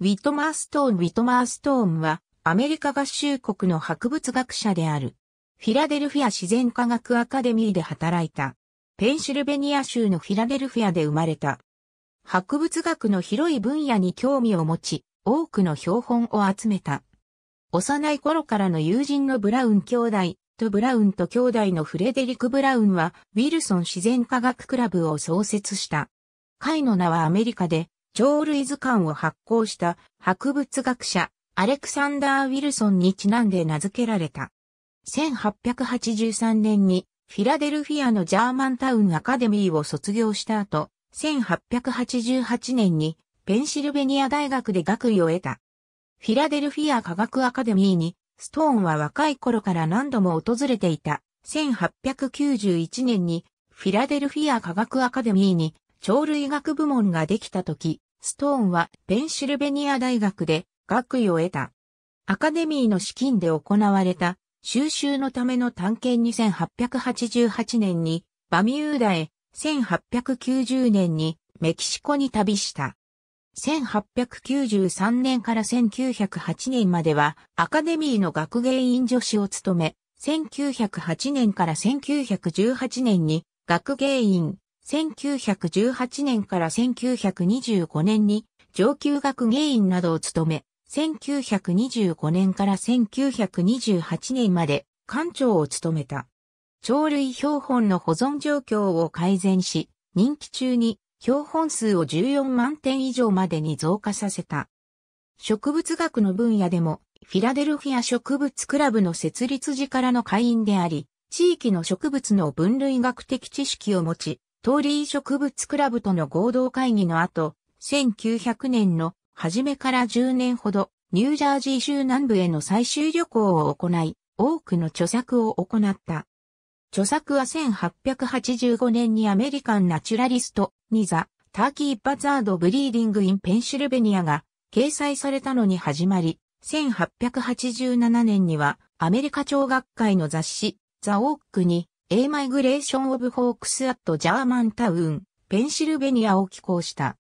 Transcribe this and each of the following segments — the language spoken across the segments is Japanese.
ウィトマー・ストーン・ウィトマー・ストーンは、アメリカ合衆国の博物学者である。フィラデルフィア自然科学アカデミーで働いた。ペンシルベニア州のフィラデルフィアで生まれた。博物学の広い分野に興味を持ち、多くの標本を集めた。幼い頃からの友人のブラウン兄弟とブラウンと兄弟のフレデリック・ブラウンは、ウィルソン自然科学クラブを創設した。会の名はアメリカで、鳥類図鑑を発行した博物学者アレクサンダー・ウィルソンにちなんで名付けられた。1883年にフィラデルフィアのジャーマンタウンアカデミーを卒業した後、1888年にペンシルベニア大学で学位を得た。フィラデルフィア科学アカデミーにストーンは若い頃から何度も訪れていた。1891年にフィラデルフィア科学アカデミーに鳥類学部門ができた時、ストーンはペンシルベニア大学で学位を得た。アカデミーの資金で行われた収集のための探検2888年にバミューダへ、1890年にメキシコに旅した。1893年から1908年まではアカデミーの学芸員助手を務め、1908年から1918年に学芸員1918年から1925年に上級学芸員などを務め、1925年から1928年まで館長を務めた。鳥類標本の保存状況を改善し、任期中に標本数を14万点以上までに増加させた。植物学の分野でも、フィラデルフィア植物クラブの設立時からの会員であり、地域の植物の分類学的知識を持ち、トーリー植物クラブとの合同会議の後、1900年の初めから10年ほど、ニュージャージー州南部への最終旅行を行い、多くの著作を行った。著作は1885年にアメリカンナチュラリスト、ニザ、ターキーバザードブリーディングインペンシルベニアが掲載されたのに始まり、1887年にはアメリカ長学会の雑誌、ザ・オークに A マイグレーション・オブ・ホークス・アット・ジャーマンタウン、ペンシルベニアを寄港した。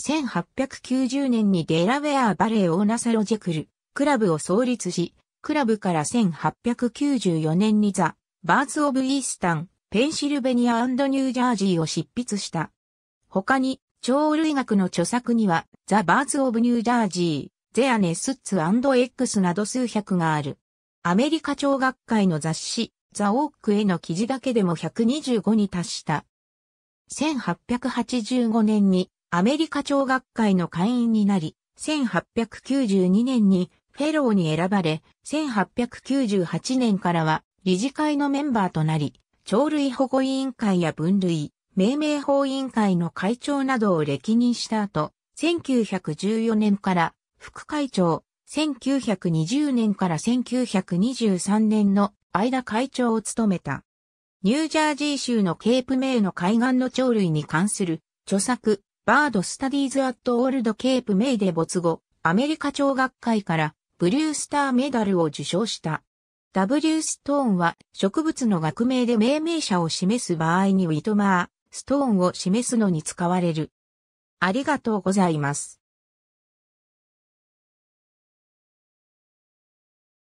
1890年にデラウェア・バレー・オーナサロジェクル、クラブを創立し、クラブから1894年にザ・バーズ・オブ・イースタン、ペンシルベニアニュージャージーを執筆した。他に、鳥類学の著作には、ザ・バーズ・オブ・ニュージャージー、ゼアネ・スッツ・エックスなど数百がある。アメリカ超学会の雑誌、ザ・オークへの記事だけでも125に達した。1885年にアメリカ長学会の会員になり、1892年にフェローに選ばれ、1898年からは理事会のメンバーとなり、鳥類保護委員会や分類、命名法委員会の会長などを歴任した後、1914年から副会長、1920年から1923年の間会長を務めた。ニュージャージー州のケープメイの海岸の鳥類に関する著作、バードスタディーズアットオールドケープメイで没後、アメリカ鳥学会からブリュースターメダルを受賞した。W ストーンは植物の学名で命名者を示す場合にウィトマー、ストーンを示すのに使われる。ありがとうございます。